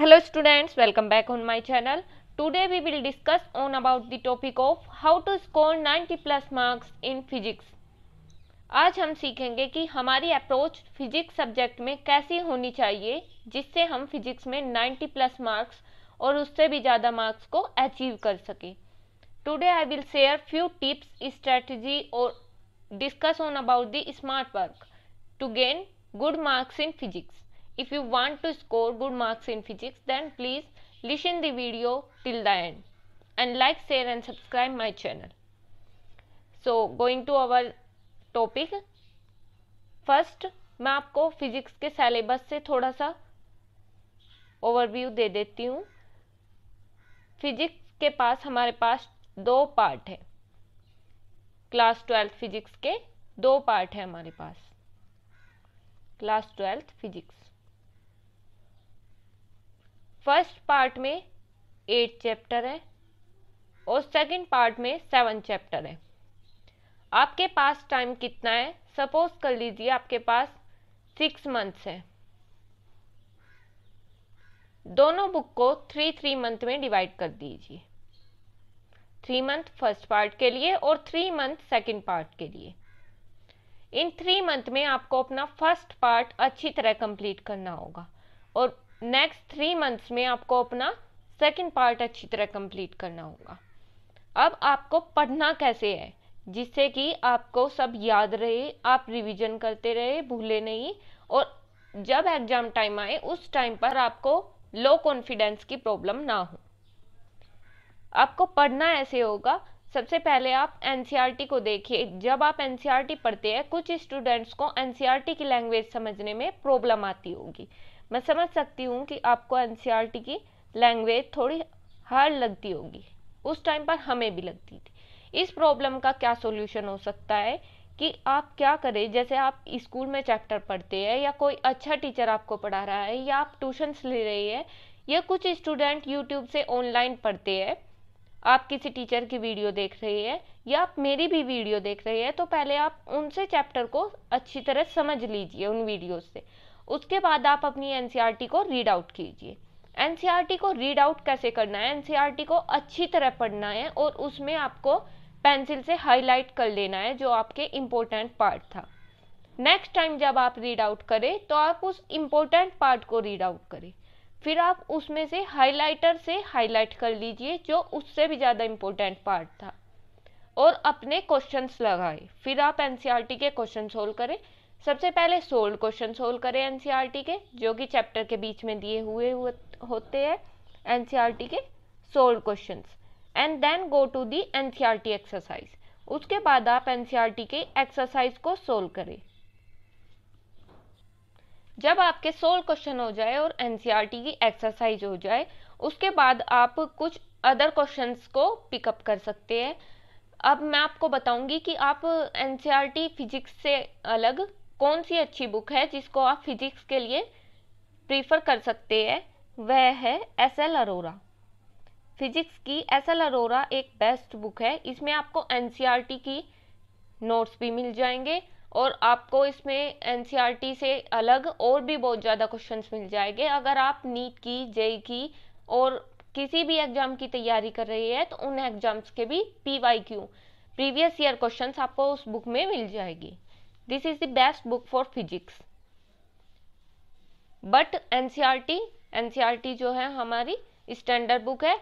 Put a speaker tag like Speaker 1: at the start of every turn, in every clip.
Speaker 1: hello students welcome back on my channel today we will discuss on about the topic of how to score 90 plus marks in physics आज हम सीखेंगे कि हमारी approach physics subject में कैसी होनी चाहिए जिससे हम फिजिक्स में 90 प्लस मार्क्स और उससे भी ज़्यादा मार्क्स को अचीव कर सकें today I will share few tips strategy और discuss on about the smart work to gain good marks in physics If you want to score good marks in physics then please listen the video till the end and like share and subscribe my channel. So going to our topic first मैं आपको physics के syllabus से थोड़ा सा overview दे देती हूँ physics के पास हमारे पास दो पार्ट है क्लास ट्वेल्थ फिजिक्स के दो पार्ट है हमारे पास class twelfth physics first part में एट चैप्टर है और सेकंड पार्ट में सेवन चैप्टर है आपके पास टाइम कितना है सपोज कर लीजिए आपके पास सिक्स मंथ्स है दोनों बुक को थ्री थ्री मंथ में डिवाइड कर दीजिए थ्री मंथ फर्स्ट पार्ट के लिए और थ्री मंथ सेकंड पार्ट के लिए इन थ्री मंथ में आपको अपना फर्स्ट पार्ट अच्छी तरह कंप्लीट करना होगा और नेक्स्ट थ्री मंथ्स में आपको अपना सेकंड पार्ट अच्छी तरह कंप्लीट करना होगा अब आपको पढ़ना कैसे है जिससे कि आपको सब याद रहे आप रिवीजन करते रहे भूले नहीं और जब एग्जाम टाइम आए उस टाइम पर आपको लो कॉन्फिडेंस की प्रॉब्लम ना हो आपको पढ़ना ऐसे होगा सबसे पहले आप एन e को देखिए जब आप एन e पढ़ते हैं कुछ स्टूडेंट्स को एन e की लैंग्वेज समझने में प्रॉब्लम आती होगी मैं समझ सकती हूँ कि आपको एन e की लैंग्वेज थोड़ी हार्ड लगती होगी उस टाइम पर हमें भी लगती थी इस प्रॉब्लम का क्या सोल्यूशन हो सकता है कि आप क्या करें जैसे आप स्कूल में चैप्टर पढ़ते हैं या कोई अच्छा टीचर आपको पढ़ा रहा है या आप ट्यूशन्स ले रही है या कुछ स्टूडेंट यूट्यूब से ऑनलाइन पढ़ते हैं आप किसी टीचर की वीडियो देख रही है या आप मेरी भी वीडियो देख रही है तो पहले आप उनसे चैप्टर को अच्छी तरह समझ लीजिए उन वीडियो से उसके बाद आप अपनी एन e को रीड आउट कीजिए एन e को रीड आउट कैसे करना है एन e को अच्छी तरह पढ़ना है और उसमें आपको पेंसिल से हाईलाइट कर लेना है जो आपके इम्पोर्टेंट पार्ट था नेक्स्ट टाइम जब आप रीड आउट करें तो आप उस इम्पोर्टेंट पार्ट को रीड आउट करें फिर आप उसमें से हाईलाइटर से हाईलाइट कर लीजिए जो उससे भी ज़्यादा इम्पोर्टेंट पार्ट था और अपने क्वेश्चंस लगाए फिर आप एनसीईआरटी के क्वेश्चन सोल्व करें सबसे पहले सोल्ड क्वेश्चन सोल्व करें एनसीईआरटी e के जो कि चैप्टर के बीच में दिए हुए होते हैं एनसीईआरटी e के solved question and then go to the NCERT exercise उसके बाद आप एनसीईआरटी e के एक्सरसाइज को सोल्व करें जब आपके सोल्व क्वेश्चन हो जाए और एनसीईआरटी की एक्सरसाइज हो जाए उसके बाद आप कुछ अदर क्वेश्चन को पिकअप कर सकते हैं अब मैं आपको बताऊंगी कि आप एनसीईआरटी फिजिक्स से अलग कौन सी अच्छी बुक है जिसको आप फिजिक्स के लिए प्रीफर कर सकते हैं वह है एस एल अरोरा फिजिक्स की एस एल अरोरा एक बेस्ट बुक है इसमें आपको एन e की नोट्स भी मिल जाएंगे और आपको इसमें एन e से अलग और भी बहुत ज़्यादा क्वेश्चंस मिल जाएंगे अगर आप नीट की जेई e की और किसी भी एग्ज़ाम की तैयारी कर रही है तो उन एग्ज़ाम्स के भी P Y Q previous year questions आपको उस बुक में मिल जाएगी this is the best book for physics but NCERT NCERT जो है हमारी स्टैंडर्ड बुक है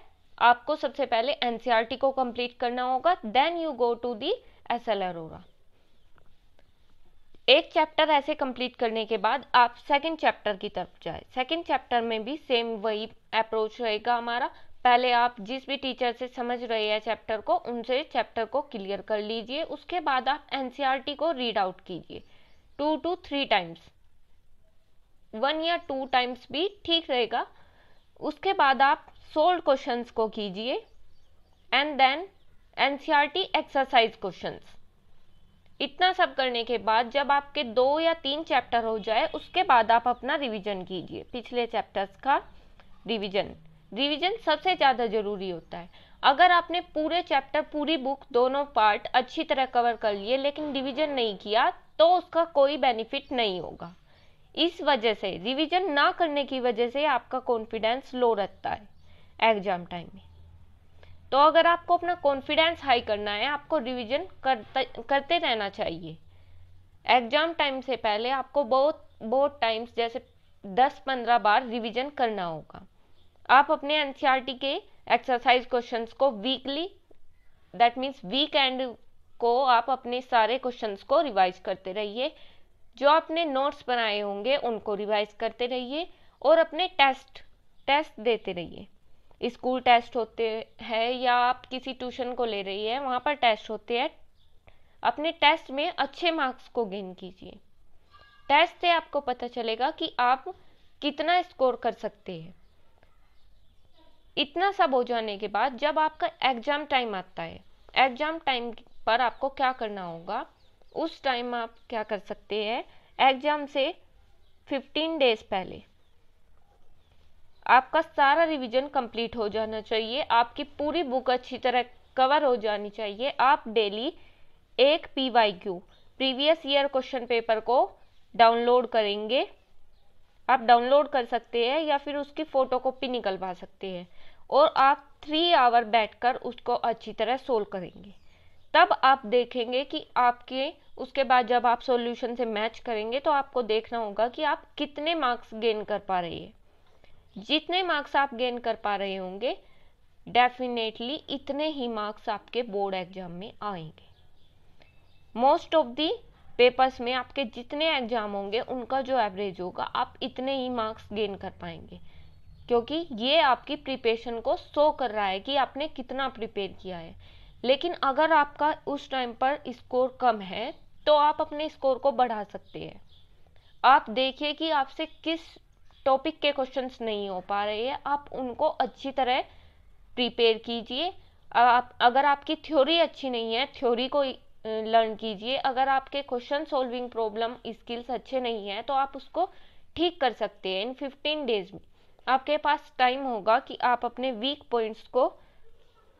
Speaker 1: आपको सबसे पहले एनसीईआरटी e को कंप्लीट करना होगा then you go to the S L एक चैप्टर ऐसे कंप्लीट करने के बाद आप सेकंड चैप्टर की तरफ जाए सेकंड चैप्टर में भी सेम वही अप्रोच रहेगा हमारा पहले आप जिस भी टीचर से समझ रहे हैं चैप्टर को उनसे चैप्टर को क्लियर कर लीजिए उसके बाद आप एनसीईआरटी e को रीड आउट कीजिए two two three times one या टू टाइम्स भी ठीक रहेगा उसके बाद आप सोल्ड क्वेश्चंस को कीजिए and then NCERT exercise questions इतना सब करने के बाद जब आपके दो या तीन चैप्टर हो जाए उसके बाद आप अपना रिविज़न कीजिए पिछले चैप्टर्स का रिविज़न रिवीजन सबसे ज़्यादा ज़रूरी होता है अगर आपने पूरे चैप्टर पूरी बुक दोनों पार्ट अच्छी तरह कवर कर लिए लेकिन रिवीजन नहीं किया तो उसका कोई बेनिफिट नहीं होगा इस वजह से रिवीजन ना करने की वजह से आपका कॉन्फिडेंस लो रहता है एग्जाम टाइम में तो अगर आपको अपना कॉन्फिडेंस हाई करना है आपको रिवीजन करते करते रहना चाहिए एग्जाम टाइम से पहले आपको बहुत बहुत टाइम्स जैसे दस पंद्रह बार रिवीजन करना होगा आप अपने एनसीईआरटी e के एक्सरसाइज क्वेश्चंस को weekly that means weekend को आप अपने सारे क्वेश्चंस को रिवाइज करते रहिए जो आपने नोट्स बनाए होंगे उनको रिवाइज करते रहिए और अपने टेस्ट टेस्ट देते रहिए स्कूल टेस्ट होते हैं या आप किसी ट्यूशन को ले रही है वहाँ पर टेस्ट होते हैं अपने टेस्ट में अच्छे मार्क्स को गेन कीजिए टेस्ट से आपको पता चलेगा कि आप कितना स्कोर कर सकते हैं इतना सब हो जाने के बाद जब आपका एग्ज़ाम टाइम आता है एग्ज़ाम टाइम पर आपको क्या करना होगा उस टाइम आप क्या कर सकते हैं एग्ज़ाम से 15 डेज पहले आपका सारा रिवीजन कंप्लीट हो जाना चाहिए आपकी पूरी बुक अच्छी तरह कवर हो जानी चाहिए आप डेली एक P Y Q previous year question paper को डाउनलोड करेंगे आप डाउनलोड कर सकते हैं या फिर उसकी फ़ोटो कॉपी निकलवा सकते हैं और आप थ्री आवर बैठकर उसको अच्छी तरह सोल्व करेंगे तब आप देखेंगे कि आपके उसके बाद जब आप सॉल्यूशन से मैच करेंगे तो आपको देखना होगा कि आप कितने मार्क्स गेन कर पा रही है जितने मार्क्स आप गेन कर पा रहे होंगे डेफिनेटली इतने ही मार्क्स आपके बोर्ड एग्जाम में आएंगे मोस्ट ऑफ दी पेपर्स में आपके जितने एग्जाम होंगे उनका जो एवरेज होगा आप इतने ही मार्क्स गेन कर पाएंगे क्योंकि ये आपकी प्रिपेशन को शो कर रहा है कि आपने कितना प्रिपेयर किया है लेकिन अगर आपका उस टाइम पर स्कोर कम है तो आप अपने स्कोर को बढ़ा सकते हैं आप देखिए कि आपसे किस टॉपिक के क्वेश्चंस नहीं हो पा रहे हैं आप उनको अच्छी तरह प्रिपेयर कीजिए आप अगर आपकी थ्योरी अच्छी नहीं है थ्योरी को लर्न कीजिए अगर आपके क्वेश्चन सॉल्विंग प्रॉब्लम स्किल्स अच्छे नहीं हैं तो आप उसको ठीक कर सकते हैं इन फिफ्टीन डेज में आपके पास टाइम होगा कि आप अपने वीक पॉइंट्स को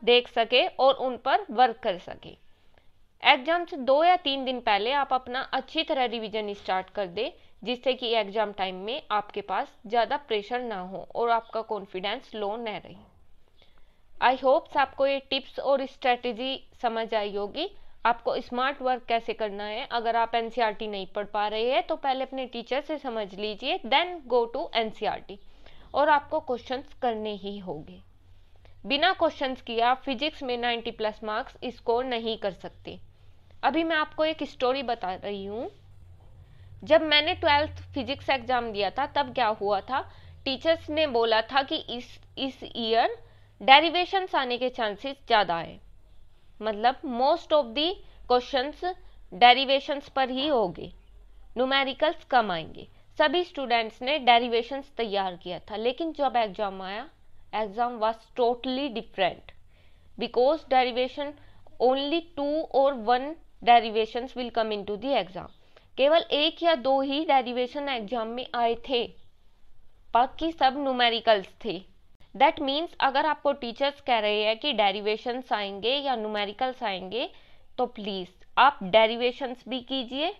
Speaker 1: देख सके और उन पर वर्क कर सके एग्जाम से दो या तीन दिन पहले आप अपना अच्छी तरह रिवीजन स्टार्ट कर दें जिससे कि एग्जाम टाइम में आपके पास ज़्यादा प्रेशर ना हो और आपका कॉन्फिडेंस लो न रहे आई होप्स आपको ये टिप्स और स्ट्रेटजी समझ आई होगी आपको स्मार्ट वर्क कैसे करना है अगर आप एन e नहीं पढ़ पा रहे हैं तो पहले अपने टीचर से समझ लीजिए then go to N C और आपको क्वेश्चंस करने ही होंगे बिना क्वेश्चंस किए आप फिजिक्स में 90 प्लस मार्क्स स्कोर नहीं कर सकते अभी मैं आपको एक स्टोरी बता रही हूँ जब मैंने ट्वेल्थ फिजिक्स एग्ज़ाम दिया था तब क्या हुआ था टीचर्स ने बोला था कि इस इस ईयर डेरिवेशंस आने के चांसेस ज़्यादा है मतलब most of the questions derivations पर ही होंगे न्यूमेरिकल्स कम आएंगे सभी स्टूडेंट्स ने डेरिवेशन तैयार किया था लेकिन जब एग्ज़ाम आया exam was totally different because derivation only two और one derivation will come in to the exam केवल एक या दो ही डेरिवेशन एग्ज़ाम में आए थे बाकी सब न्यूमेरिकल्स थे दैट मीन्स अगर आपको टीचर्स कह रहे हैं कि डेरिवेशन आएंगे या न्यूमेरिकल्स आएंगे तो प्लीज़ आप डेरिवेशन भी कीजिए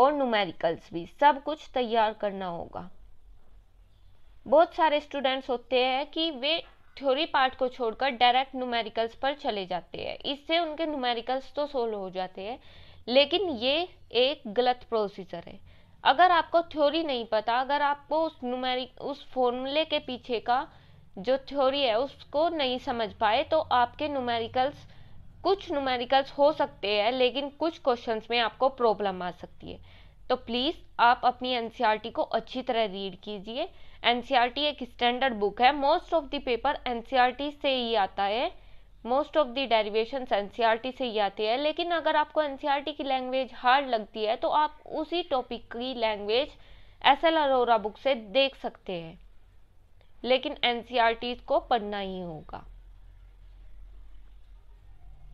Speaker 1: और नुमेरिकल्स भी सब कुछ तैयार करना होगा बहुत सारे स्टूडेंट्स होते हैं कि वे थ्योरी पार्ट को छोड़कर डायरेक्ट नुमेरिकल्स पर चले जाते हैं इससे उनके नुमेरिकल्स तो सोल्व हो जाते हैं लेकिन ये एक गलत प्रोसीजर है अगर आपको थ्योरी नहीं पता अगर आपको उस नुमेरिक उस फॉर्मूले के पीछे का जो थ्योरी है उसको नहीं समझ पाए तो आपके न्यूमेरिकल्स कुछ न्यूमेरिकल्स हो सकते हैं लेकिन कुछ क्वेश्चंस में आपको प्रॉब्लम आ सकती है तो प्लीज़ आप अपनी एन e को अच्छी तरह रीड कीजिए एन e एक स्टैंडर्ड बुक है most of the paper N से ही आता है most of the derivation N से ही आती है लेकिन अगर आपको एन e की लैंग्वेज हार्ड लगती है तो आप उसी टॉपिक की language S L Arora book से देख सकते हैं लेकिन एन को पढ़ना ही होगा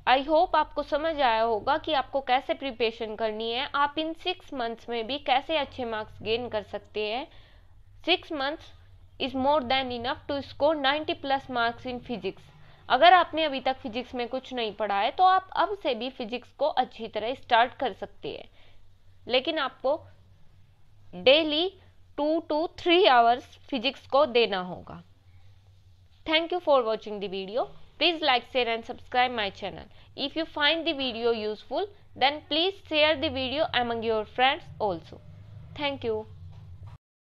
Speaker 1: आई होप आपको समझ आया होगा कि आपको कैसे प्रिपरेशन करनी है आप इन सिक्स मंथ्स में भी कैसे अच्छे मार्क्स गेन कर सकते हैं six months is more than enough to score ninety plus marks in physics अगर आपने अभी तक फिजिक्स में कुछ नहीं पढ़ा है तो आप अब से भी फिजिक्स को अच्छी तरह स्टार्ट कर सकते हैं लेकिन आपको daily two two three hours physics को देना होगा thank you for watching the video Please like, share and subscribe my channel. If you find the video useful, then please share the video among your friends also. Thank you.